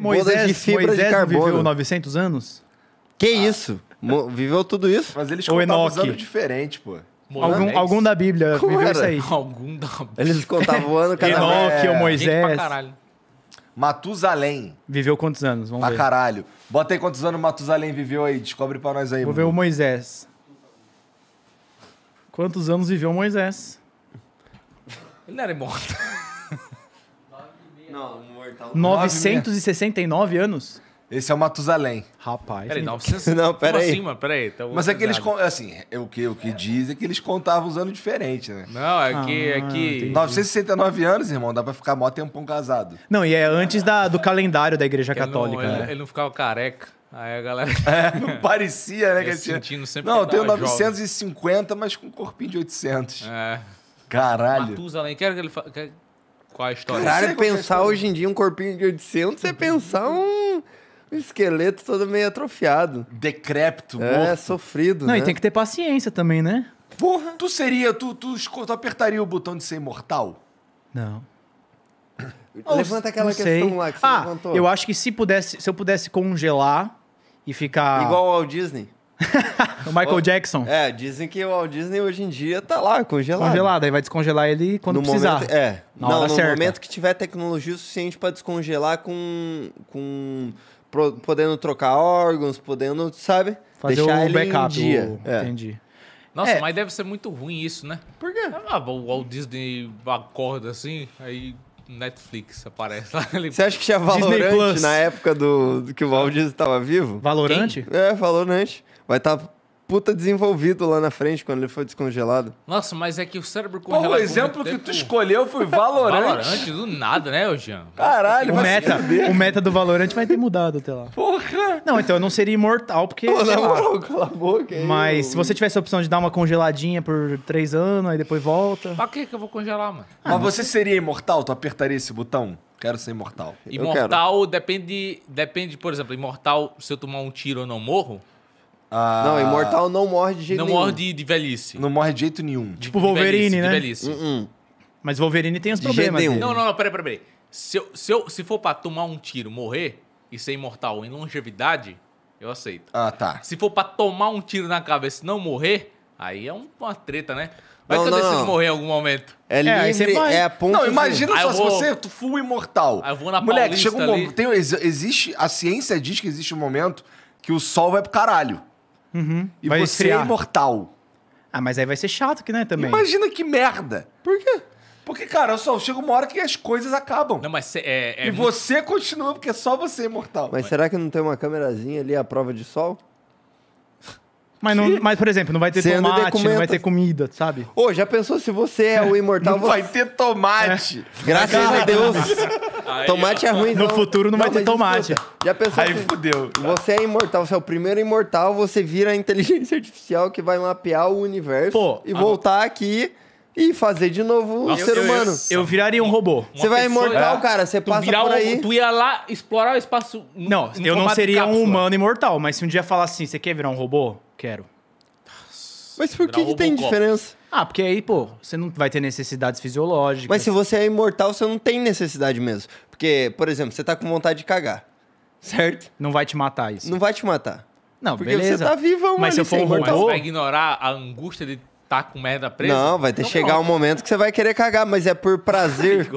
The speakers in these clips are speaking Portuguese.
Moisés, de fibra Moisés de carbono. viveu 900 anos? Que ah. isso? Mo viveu tudo isso? Mas eles contavam anos diferente, pô. Algum, algum da Bíblia Como viveu era? isso aí. Algum da Bíblia. Eles contavam o ano cada Enoque, é... ou Moisés. Matusalém. Viveu quantos anos? Vamos pra ver. caralho. Bota aí quantos anos Matusalém viveu aí. Descobre pra nós aí. Vou mano. ver o Moisés. Quantos anos viveu Moisés? Ele não era morto. Não, mortal. 969 anos? Esse é o Matusalém. Rapaz. Peraí, 900... Não, peraí. assim, Peraí. Tá Mas é que eles... Assim, é, o que, o que diz é que eles contavam os anos diferentes, né? Não, é que... É ah, é que... 969 anos, irmão. Dá pra ficar mó tempão casado. Não, e é antes da, do calendário da Igreja Católica. Ele né? não, né? ele, ele não ficava careca. Aí a galera. É, não parecia, né? Eu que sentindo sempre Não, eu tenho 950, jovem. mas com um corpinho de 800. É. Caralho. Matusalém, quero que ele. Fa... Qual a história? Caralho, pensar hoje em dia um corpinho de 800, você pensar um esqueleto todo meio atrofiado. Decrépito, É, sofrido, Não, né? e tem que ter paciência também, né? Porra! Tu seria, tu, tu, tu apertaria o botão de ser imortal? Não. Levanta aquela não questão sei. lá que você ah, levantou. Eu acho que se pudesse, se eu pudesse congelar e ficar Igual ao Disney. o Michael Jackson. É, dizem que o Walt Disney hoje em dia tá lá, congelado. Congelado, aí vai descongelar ele quando no precisar. Momento, é, na não, no certa. momento que tiver tecnologia suficiente para descongelar com, com pro, podendo trocar órgãos, podendo, sabe? Fazer Deixar o backup. Dia. O... É. Entendi. Nossa, é. mas deve ser muito ruim isso, né? Por quê? Ah, o Walt Disney acorda assim, aí Netflix aparece lá. Você acha que tinha Valorante na época do, do que o Walt estava vivo? Valorante? Quem? É, Valorante. Vai estar tá puta desenvolvido lá na frente quando ele foi descongelado. Nossa, mas é que o cérebro Pô, o exemplo que tempo... tu escolheu foi Valorant. Valorant do nada, né, Jean? Caralho, o meta, o meta do Valorant vai ter mudado até lá. Porra! Não, então eu não seria imortal, porque. Pô, não, lá. Não, cala a boca Mas eu... se você tivesse a opção de dar uma congeladinha por três anos, aí depois volta. Pra que que eu vou congelar, mano? Ah, mas você seria imortal? Tu apertaria esse botão? Quero ser imortal. Imortal depende, depende, por exemplo, imortal se eu tomar um tiro eu não morro? Ah, não, imortal não morre de jeito não nenhum. Não morre de, de velhice. Não morre de jeito nenhum. De, tipo Wolverine, velhice, né? De velhice. Uh -uh. Mas Wolverine tem os problemas. Não, não, não, peraí, peraí. Se, eu, se, eu, se for pra tomar um tiro, morrer e ser imortal em longevidade, eu aceito. Ah, tá. Se for pra tomar um tiro na cabeça e não morrer, aí é uma treta, né? Vai não, que eu não, decido não. morrer em algum momento. É, é livre, é a ponto... Não, imagina de... só vou... se você tu for imortal. Aí eu vou na Moleque, chega um momento... existe... A ciência diz que existe um momento que o sol vai pro caralho. Uhum. E vai você esfriar. é imortal. Ah, mas aí vai ser chato que né também. Imagina que merda. Por quê? Porque, cara, só chega uma hora que as coisas acabam. Não, mas é, é... E você continua, porque só você é imortal. Mas, mas será que não tem uma câmerazinha ali à prova de sol? Mas, não, mas, por exemplo, não vai ter tomate, não vai ter comida, sabe? Ô, já pensou se você é o imortal? Não vai ter tomate. É. Graças a Deus. Aí, tomate é ruim, No não. futuro não vai ter tomate. escuta, Já pensou Aí se fudeu. você é imortal, você é o primeiro imortal, você vira a inteligência artificial que vai mapear o universo Pô, e voltar aqui e fazer de novo um ser eu, humano. Eu, eu, viraria um robô. Você vai imortal, é. cara, você tu passa por aí. tu ia lá explorar o espaço. Não, no, eu no não seria um humano imortal, mas se um dia falar assim, você quer virar um robô? Quero. Mas por que, que tem diferença? Ah, porque aí, pô, você não vai ter necessidades fisiológicas. Mas se você é imortal, você não tem necessidade mesmo. Porque, por exemplo, você tá com vontade de cagar, certo? Não vai te matar isso. Não vai te matar. Não, porque beleza. você tá vivão, Mas se eu for um robô... Mas vai ignorar a angústia de tá com merda presa. Não, vai ter então, chegar pronto. um momento que você vai querer cagar, mas é por prazer.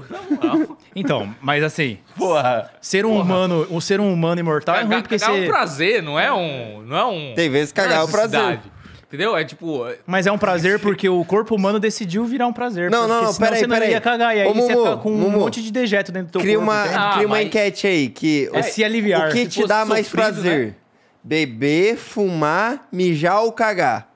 então, mas assim, Porra. ser um Porra. humano, um ser um humano imortal é cagar, é ruim porque cagar você... é um prazer, não é um, não é um. Tem vezes cagar é o prazer. Entendeu? É tipo. Mas é um prazer porque o corpo humano decidiu virar um prazer. Não, não, não, peraí, peraí. Você não pera ia cagar. E aí Ô, você fica com Mumu. um monte de dejeto dentro do teu cria corpo. Uma, ah, cria uma ah, enquete aí que. É, se aliviar. O que te tipo, dá sofrido, mais né? prazer? Né? Beber, fumar, mijar ou cagar?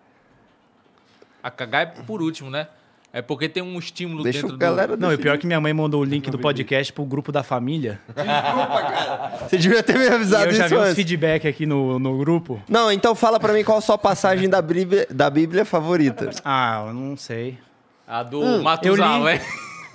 A cagar é por último, né? É porque tem um estímulo Deixa dentro galera do... Não, e pior que minha mãe mandou o link do podcast pro grupo da família. Desculpa, cara. Você devia ter me avisado e Eu já vi uns feedback aqui no, no grupo. Não, então fala para mim qual a sua passagem da Bíblia, da Bíblia favorita. Ah, eu não sei. A do hum, Matusalém.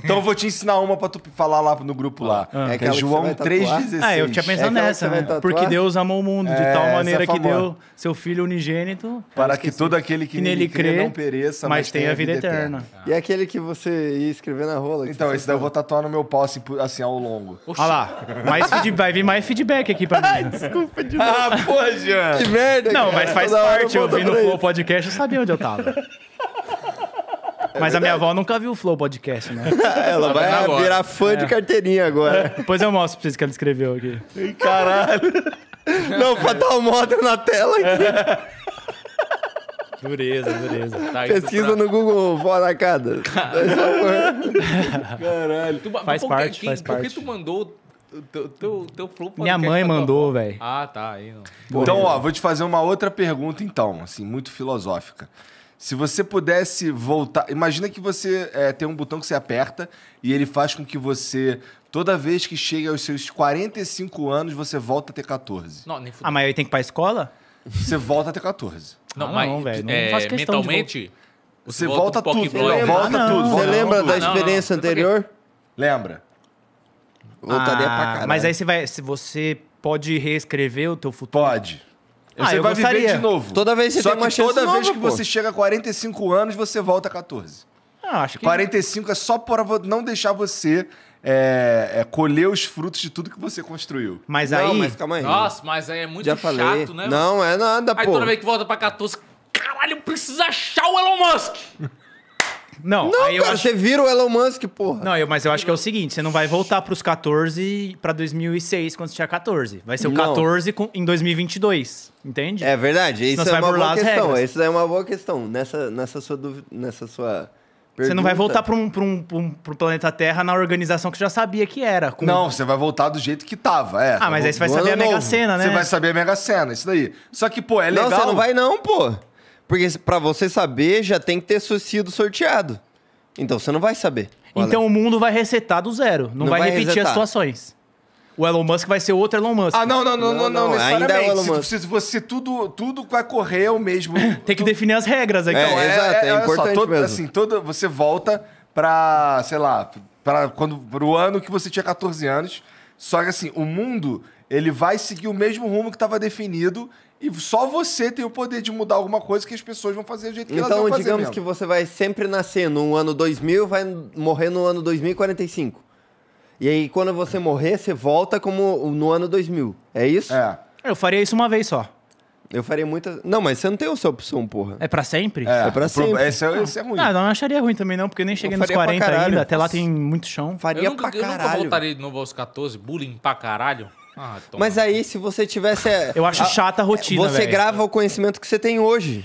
Então eu vou te ensinar uma pra tu falar lá no grupo lá. Ah, é aquela é João 3,16. Ah, eu tinha pensado é nessa, né? Porque Deus amou o mundo de é, tal é maneira que deu seu filho unigênito. Para que todo aquele que, que nele crê, crê, não pereça, mas, mas tenha a vida, eterna. eterna. E é aquele que você ia escrever na rola. Então, esse daí eu vou tatuar no meu pau assim, assim ao longo. Olha lá. Mais vai vir mais feedback aqui pra mim. Ai, desculpa de novo. Ah, pô, Jean. Que merda. Não, mas faz parte. Eu vi no Podcast, eu sabia onde eu tava. É mas a minha avó nunca viu o Flow Podcast, né? ela vai virar fã de é. carteirinha agora. É. Depois eu mostro pra vocês que ela escreveu aqui. Ai, Caralho. Não, Fatal Model na tela aqui. Dureza, dureza. Tá, Pesquisa pra- no Google cada. Caralho. Tu, Faz por parte, faz Por que tu mandou o teu, teu, teu flow podcast Minha mãe mandou, velho. Ah, tá. Aí não. Então, ó, vou te fazer uma outra pergunta, então, assim, muito filosófica. Se você pudesse voltar. Imagina que você é, tem um botão que você aperta e ele faz com que você, toda vez que chega aos seus 45 anos, você volta a ter 14. Não, nem Ah, mas aí tem que ir pra escola? Você volta a ter 14. Não, Ah, mas não, velho, não é, mentalmente, Você volta, pro tudo. Lembra, volta tudo. Você ah, lembra da não, não. experiência anterior? Lembra? Voltaria é pra Ah, caralho. Mas aí você vai. Se você pode reescrever o teu futuro. Pode. Ah, você eu vai gostaria. viver de novo. Toda vez você Só tem uma chance toda nova, vez que pô. você chega a 45 anos, você volta a 14. Ah, acho que... 45 é só para não deixar você é, é, colher os frutos de tudo que você construiu. Mas não, aí... Mas calma aí. Nossa, mas aí é muito Já chato, falei. né? Não, é nada, aí, pô. Aí toda vez que volta pra 14, caralho, precisa achar o Elon Musk! Não, não aí cara, acho... você vira o Elon Musk, porra. Não, eu, mas eu acho que é o seguinte, você não vai voltar pros 14 pra 2006, quando você tinha 14. Vai ser o 14 com, em 2022, entende? É verdade, isso é uma boa questão. Isso é uma boa questão, nessa, nessa sua... dúvida, Nessa sua... Pergunta. Você não vai voltar para um, um, um pro planeta Terra na organização que você já sabia que era. Com... Não, você vai voltar do jeito que tava, é. Ah, mas aí você vai saber a Mega Sena, né? Você vai saber a Mega Sena, isso daí. Só que, pô, é legal. Não, você não vai não, pô. Porque para você saber, já tem que ter sido sorteado. Então você não vai saber. Então é. o mundo vai resetar do zero. Não, não vai, vai, repetir resetar. as situações. O Elon Musk vai ser outro Elon Musk. Ah, não, não, não, não, não, não ainda é Elon Musk. Se, se, se, tudo, tudo vai correr é o mesmo. Tem que definir as regras, é, então. É, é exato, é, é, é importante só, todo, mesmo. Assim, todo, você volta para, sei lá, para quando pro ano que você tinha 14 anos só que assim, o mundo ele vai seguir o mesmo rumo que estava definido e só você tem o poder de mudar alguma coisa que as pessoas vão fazer do jeito que então, elas vão fazer. Então, digamos mesmo. que você vai sempre nascer no ano 2000 vai morrer no ano 2045. E aí, quando você morrer, você volta como no ano 2000. É isso? É. Eu faria isso uma vez só. Eu faria muita. Não, mas você não tem sua opção, porra. É pra sempre? É, é, é pra sempre. Esse é, esse é muito ah, Não, eu não acharia ruim também, não, porque eu nem cheguei eu nos 40 ainda. Até lá tem muito chão. Faria eu nunca, pra caralho. Eu nunca voltaria de novo aos 14. Bullying pra caralho. Ah, mas aí, se você tivesse. É, eu acho chata a rotina. Você véio. grava o conhecimento que você tem hoje.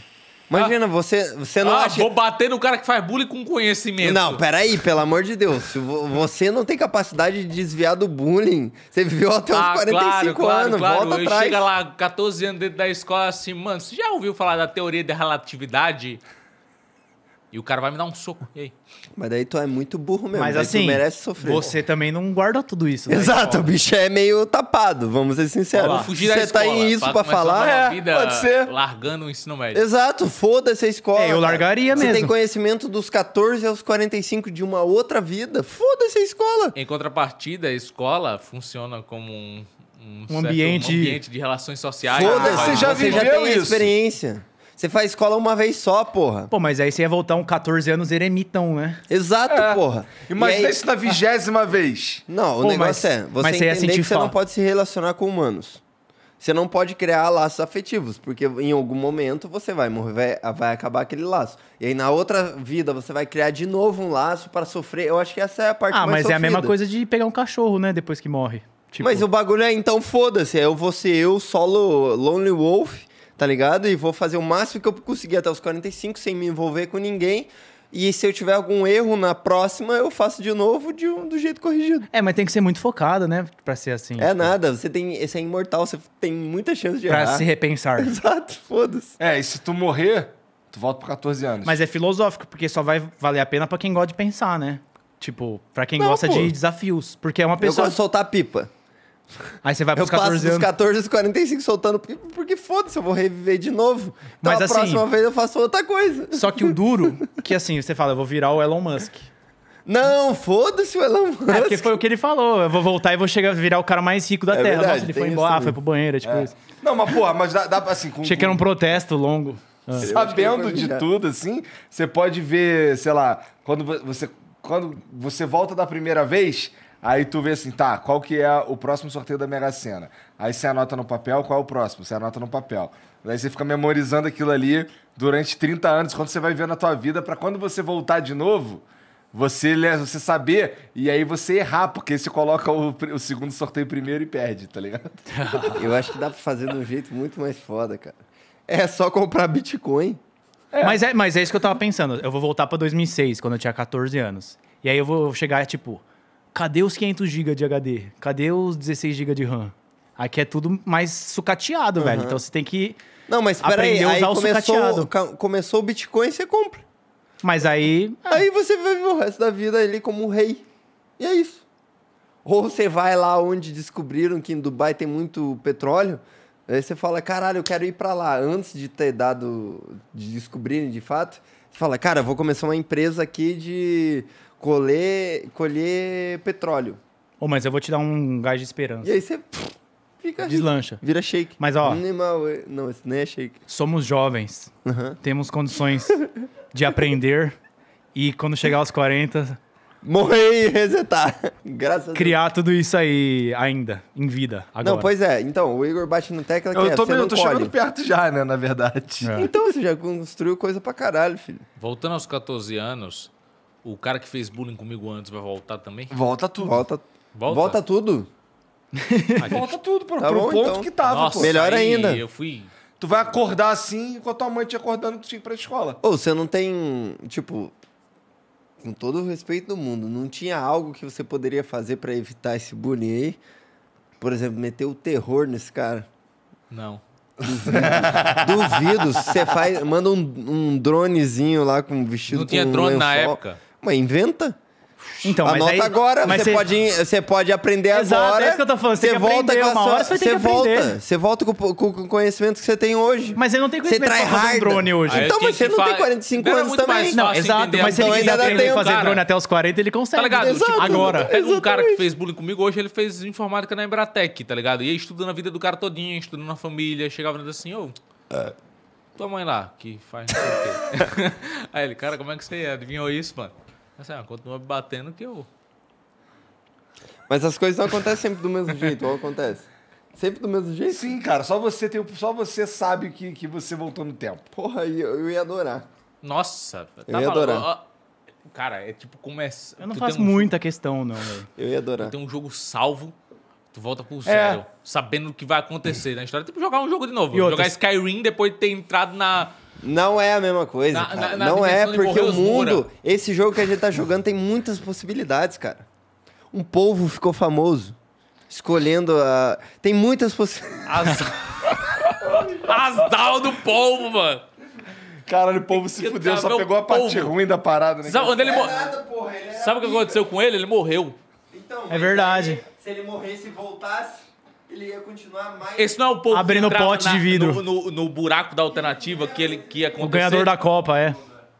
Imagina, ah. você, você não ah, acha... vou bater no cara que faz bullying com conhecimento. Não, peraí, pelo amor de Deus. Você não tem capacidade de desviar do bullying. Você viveu até os ah, 45 claro, anos, claro, volta atrás. Chega lá, 14 anos dentro da escola, assim, mano, você já ouviu falar da teoria da relatividade? E o cara vai me dar um soco. E aí? Mas daí tu é muito burro mesmo. Mas daí assim, tu merece sofrer. você também não guarda tudo isso. Né? Exato, o bicho é meio tapado, vamos ser sinceros. Olá, fugir você tá escola, tá em é isso pra falar, é, vida pode ser. Largando o ensino médio. Exato, foda-se a escola. É, eu largaria cara. mesmo. Você tem conhecimento dos 14 aos 45 de uma outra vida, foda-se a escola. Em contrapartida, a escola funciona como um um, um, certo, ambiente... um ambiente de relações sociais. Foda-se, ah, você já viveu já tem isso. experiência. Você faz escola uma vez só, porra. Pô, mas aí você ia voltar um 14 anos eremitão, né? Exato, é. porra. Imagina aí... isso na vigésima vez. Não, o Pô, negócio mas, é, você mas você entender que você não pode se relacionar com humanos. Você não pode criar laços afetivos, porque em algum momento você vai morrer, vai acabar aquele laço. E aí na outra vida você vai criar de novo um laço para sofrer. Eu acho que essa é a parte ah, mais Ah, mas sofrida. é a mesma coisa de pegar um cachorro, né, depois que morre. Tipo... Mas o bagulho é então foda-se, é eu vou ser eu solo Lonely Wolf tá ligado? E vou fazer o máximo que eu conseguir até os 45 sem me envolver com ninguém. E se eu tiver algum erro na próxima, eu faço de novo de, do jeito corrigido. É, mas tem que ser muito focado, né? Pra ser assim. É tipo... nada, você tem. Você é imortal, você tem muita chance de pra errar. Pra se repensar. Exato, foda-se. É, e se tu morrer, tu volta pra 14 anos. Mas é filosófico, porque só vai valer a pena para quem gosta de pensar, né? Tipo, para quem Não, gosta pô. de desafios. Porque é uma pessoa. Eu gosto de soltar pipa. Aí você vai pros eu passo Dos 14 aos 45 soltando, porque, foda-se, eu vou reviver de novo. Então Mas a assim, próxima vez eu faço outra coisa. Só que o duro, que assim, você fala, eu vou virar o Elon Musk. Não, foda-se o Elon Musk. É, porque foi o que ele falou. Eu vou voltar e vou chegar a virar o cara mais rico da é Terra. Verdade, Nossa, ele foi embora, foi pro banheiro, tipo é. isso. Não, mas porra, mas dá, dá assim... Com, Achei que era um protesto longo. Ah. Sabendo de tudo, assim, você pode ver, sei lá, quando você, quando você volta da primeira vez, Aí tu vê assim, tá, qual que é o próximo sorteio da Mega Sena? Aí você anota no papel, qual é o próximo? Você anota no papel. Daí você fica memorizando aquilo ali durante 30 anos, quando você vai ver na tua vida, para quando você voltar de novo, você, você saber e aí você errar, porque você coloca o, o segundo sorteio primeiro e perde, tá ligado? Eu acho que dá pra fazer de um jeito muito mais foda, cara. É só comprar Bitcoin. É. Mas, é, mas é isso que eu tava pensando. Eu vou voltar pra 2006, quando eu tinha 14 anos. E aí eu vou chegar, tipo cadê os 500 GB de HD? Cadê os 16 GB de RAM? Aqui é tudo mais sucateado, uhum. velho. Então você tem que não, mas aprender aí, a usar aí o começou, sucateado. Começou o Bitcoin, você compra. Mas aí... É. Aí você vive o resto da vida ali como um rei. E é isso. Ou você vai lá onde descobriram que em Dubai tem muito petróleo... Aí você fala, caralho, eu quero ir para lá. Antes de ter dado, de descobrirem de fato, você fala, cara, vou começar uma empresa aqui de colher, colher petróleo. Oh, mas eu vou te dar um gás de esperança. E aí você fica. Deslancha. Rico, vira shake. Mas ó. Animal. Não, esse nem é shake. Somos jovens. Temos condições de aprender. E quando chegar aos 40. Morrer e resetar. Graças Criar a Deus. tudo isso aí ainda, em vida. Agora. Não, pois é. Então, o Igor bate no tecla que eu é, tô, eu tô chegando perto já, né, na verdade. É. Então, você já construiu coisa pra caralho, filho. Voltando aos 14 anos, o cara que fez bullying comigo antes vai voltar também? Volta tudo. Volta, volta? volta tudo. Gente... Volta tudo pro, tá pro bom, ponto então. que tava, Nossa, pô. Melhor aí, ainda. Eu fui... Tu vai acordar assim com a tua mãe te acordando que tinha que ir pra escola. Ou você não tem, tipo, com todo o respeito do mundo, não tinha algo que você poderia fazer para evitar esse bullying aí? Por exemplo, meter o terror nesse cara? Não. Duvido. Você faz, manda um, um dronezinho lá com vestido Não tinha drone um na época. Mas inventa. Então, Anota aí, agora, você, cê... Pode, você pode aprender Exato, é agora. É isso que eu tô falando. Você, volta com a sua, você, volta, Você volta com, o conhecimento que você tem hoje. Mas você não tem conhecimento pra fazer um drone hoje. Aí então, é, mas você não fala... tem 45 anos também. não, exato. Mas se ele quiser aprender a fazer cara. drone até os 40, ele consegue. Tá ligado? Exato, tipo, agora. Pega um cara que fez bullying comigo hoje, ele fez informática na Embratec, tá ligado? E aí estudando a vida do cara todinho, estudando na família, chegava assim, ô... É. Tua mãe lá, que faz Aí ele, cara, como é que você adivinhou isso, mano? Assim, ah, continua batendo que eu. Mas as coisas não acontecem sempre do mesmo jeito, ou acontece? Sempre do mesmo jeito? Sim, cara, só você tem, só você sabe que, que você voltou no tempo. Porra, eu, eu ia adorar. Nossa, tá eu ia adorar. Ó, cara, é tipo começa. Eu não faço um muita jogo... questão, não, velho. Eu ia adorar. tem um jogo salvo, tu volta pro é. zero, é. sabendo o que vai acontecer na história. É tipo jogar um jogo de novo. E jogar Skyrim depois de ter entrado na não é a mesma coisa. Na, na, na não é, porque o mundo. Esse jogo que a gente tá jogando tem muitas possibilidades, cara. Um povo ficou famoso. Escolhendo a. Tem muitas possibilidades. As... Asdal do povo, mano. Caralho, o povo se fudeu, só pegou a parte ruim da parada, né? Sabe, ele, é nada, porra, ele Sabe o que aconteceu né? com ele? Ele morreu. Então, é verdade. Se ele morresse e voltasse ele ia continuar mais. Esse não é o povo Abrindo que pote na, de vidro. No, no, no, buraco da alternativa que ele que ia acontecer. O ganhador da Copa, é.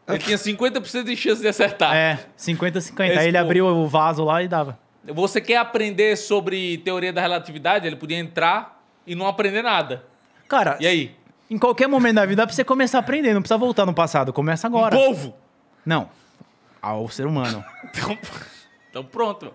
Ele tinha 50% de chance de acertar. É, 50-50. Aí ele abriu o vaso lá e dava. Você quer aprender sobre teoria da relatividade? Ele podia entrar e não aprender nada. Cara. E aí? Em qualquer momento da vida dá pra você começar a aprender, não precisa voltar no passado, começa agora. O um povo! Não. Ao ser humano. então, então pronto.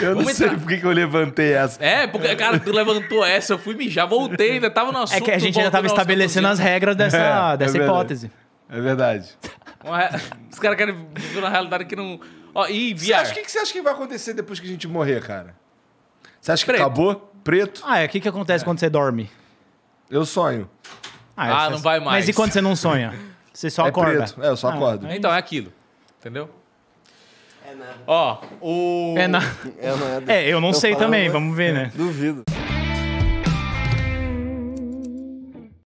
Eu não sei por que eu levantei essa. É, porque, cara, tu levantou essa, eu fui mijar, voltei, ainda tava no assunto. É que a gente ainda tava estabelecendo as regras dessa, é, é dessa é hipótese. É verdade. Os caras querem viver na realidade que não. Ó, e VR. Você acha, o que, que você acha que vai acontecer depois que a gente morrer, cara? Você acha que Preto. acabou? Preto? Ah, é. O que, que acontece é. quando você dorme? Eu sonho. Ah, ah não vai mais. Mas e quando você não sonha? Você só é acorda. Preto. É, eu só ah, acordo. Então, é aquilo. Entendeu? É nada. Ó, o. É nada. É nada. É, eu não então sei também, vamos ver, né? Duvido.